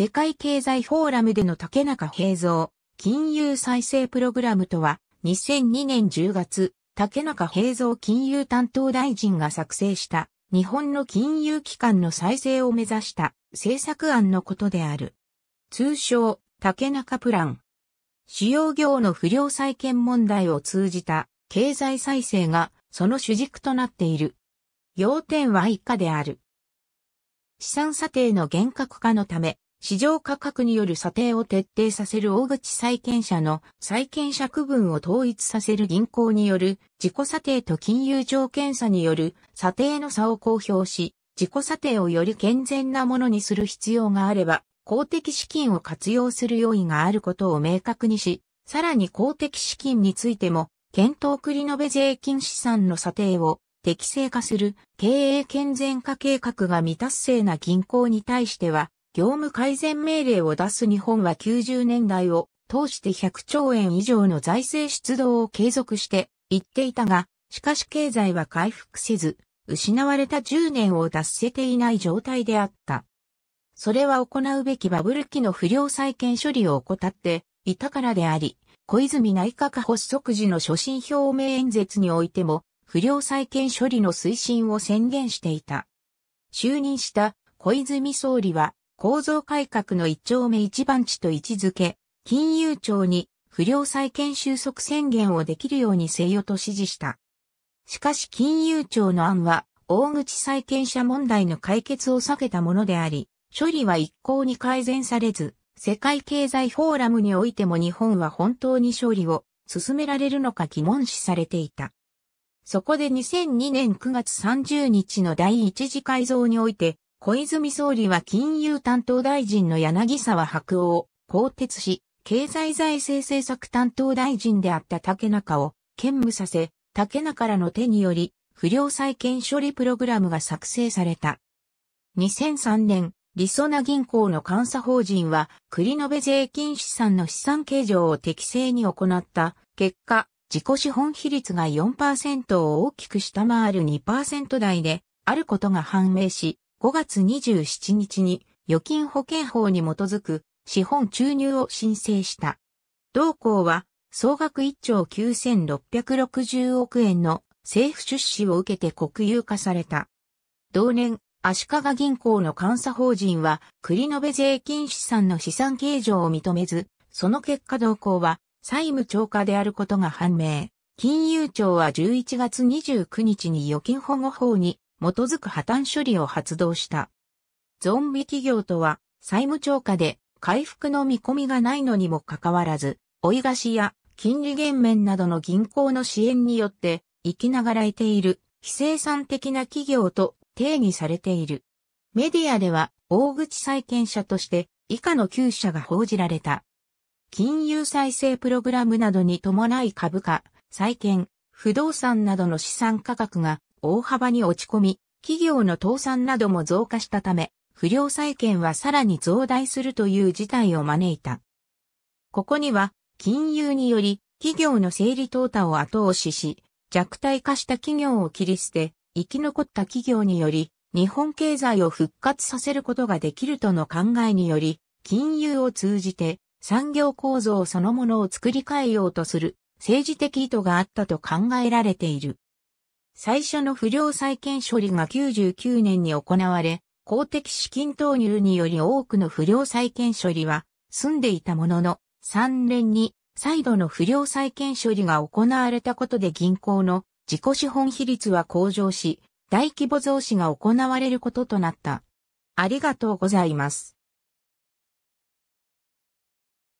世界経済フォーラムでの竹中平蔵、金融再生プログラムとは、2002年10月、竹中平蔵金融担当大臣が作成した日本の金融機関の再生を目指した政策案のことである。通称、竹中プラン。主要業の不良債権問題を通じた経済再生がその主軸となっている。要点は以下である。資産査定の厳格化のため、市場価格による査定を徹底させる大口債権者の債権者区分を統一させる銀行による自己査定と金融条件差による査定の差を公表し、自己査定をより健全なものにする必要があれば、公的資金を活用する用意があることを明確にし、さらに公的資金についても、検討繰り延べ税金資産の査定を適正化する経営健全化計画が未達成な銀行に対しては、業務改善命令を出す日本は90年代を通して100兆円以上の財政出動を継続して言っていたが、しかし経済は回復せず、失われた10年を脱せていない状態であった。それは行うべきバブル期の不良債権処理を怠っていたからであり、小泉内閣発足時の所信表明演説においても、不良債権処理の推進を宣言していた。就任した小泉総理は構造改革の一丁目一番地と位置づけ、金融庁に不良債権収束宣言をできるようにせよと指示した。しかし金融庁の案は、大口債権者問題の解決を避けたものであり、処理は一向に改善されず、世界経済フォーラムにおいても日本は本当に勝利を進められるのか疑問視されていた。そこで2002年9月30日の第一次改造において、小泉総理は金融担当大臣の柳沢白鸚を更迭し、経済財政政策担当大臣であった竹中を兼務させ、竹中らの手により、不良債権処理プログラムが作成された。2003年、りそな銀行の監査法人は、栗延税金資産の資産計上を適正に行った結果、自己資本比率が4%を大きく下回る2%台であることが判明し、5月27日に預金保険法に基づく資本注入を申請した。同行は総額1兆9660億円の政府出資を受けて国有化された。同年、足利銀行の監査法人は、栗延税金資産の資産形状を認めず、その結果同行は、債務超過であることが判明。金融庁は11月29日に預金保護法に基づく破綻処理を発動した。ゾンビ企業とは、債務超過で回復の見込みがないのにもかかわらず、追い貸しや金利減免などの銀行の支援によって生きながらえている非生産的な企業と定義されている。メディアでは大口債権者として以下の9社が報じられた。金融再生プログラムなどに伴い株価、債券、不動産などの資産価格が大幅に落ち込み、企業の倒産なども増加したため、不良債権はさらに増大するという事態を招いた。ここには、金融により、企業の整理淘汰を後押しし、弱体化した企業を切り捨て、生き残った企業により、日本経済を復活させることができるとの考えにより、金融を通じて産業構造そのものを作り変えようとする政治的意図があったと考えられている。最初の不良債権処理が99年に行われ、公的資金投入により多くの不良債権処理は済んでいたものの、3年に再度の不良債権処理が行われたことで銀行の自己資本比率は向上し、大規模増資が行われることとなった。ありがとうございます。